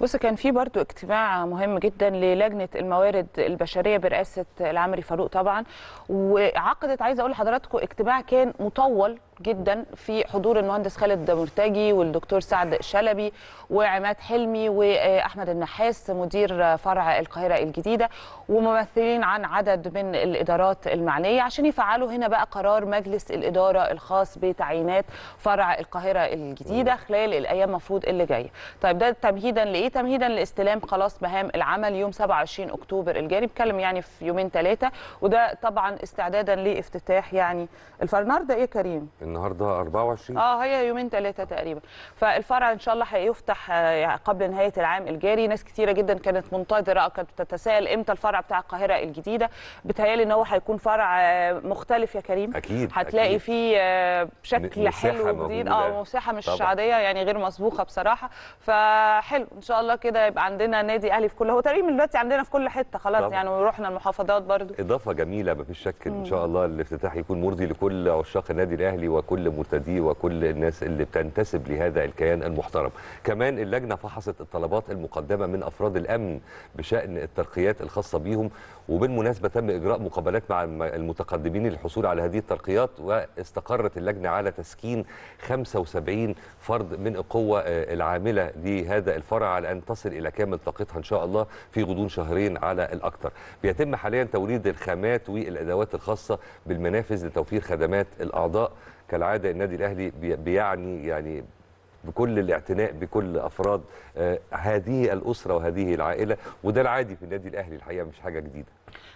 بص كان في برضو اجتماع مهم جدا للجنه الموارد البشريه برئاسه العمري فاروق طبعا وعقدت عايزه اقول لحضراتكم اجتماع كان مطول جدا في حضور المهندس خالد مرتجي والدكتور سعد شلبي وعماد حلمي واحمد النحاس مدير فرع القاهره الجديده وممثلين عن عدد من الادارات المعنيه عشان يفعلوا هنا بقى قرار مجلس الاداره الخاص بتعيينات فرع القاهره الجديده خلال الايام المفروض اللي جايه. طيب ده تمهيدا لايه؟ تمهيدا لاستلام خلاص مهام العمل يوم 27 اكتوبر الجاري بتكلم يعني في يومين ثلاثه وده طبعا استعدادا لافتتاح يعني الفرنار ده ايه كريم؟ النهارده 24 اه هي يومين ثلاثه تقريبا فالفرع ان شاء الله هيفتح آه، يعني قبل نهايه العام الجاري ناس كثيره جدا كانت منتظره او كانت بتتساءل امتى الفرع بتاع القاهره الجديده بتهيالي ان هو هيكون فرع آه، مختلف يا كريم اكيد هتلاقي فيه آه، شكل حلو جديد اه مساحه مش طبعا. عاديه يعني غير مسبوقه بصراحه فحلو ان شاء الله كده يبقى عندنا نادي اهلي في كل هو تقريبا دلوقتي عندنا في كل حته خلاص طبعا. يعني ورحنا المحافظات برضو اضافه جميله مفيش شك ان شاء الله الافتتاح يكون مرضي لكل عشاق النادي الاهلي وكل مرتديه وكل الناس اللي بتنتسب لهذا الكيان المحترم كمان اللجنه فحصت الطلبات المقدمه من افراد الامن بشان الترقيات الخاصه بيهم وبالمناسبه تم اجراء مقابلات مع المتقدمين للحصول على هذه الترقيات واستقرت اللجنه على تسكين 75 فرد من القوه آه، العامله لهذا الفرع على ان تصل الى كامل طاقتها ان شاء الله في غضون شهرين على الاكثر بيتم حاليا توريد الخامات والادوات الخاصه بالمنافذ لتوفير خدمات الاعضاء كالعاده النادي الاهلي بيعني يعني بكل الاعتناء بكل افراد آه، هذه الاسره وهذه العائله وده العادي في النادي الاهلي الحقيقه مش حاجه جديده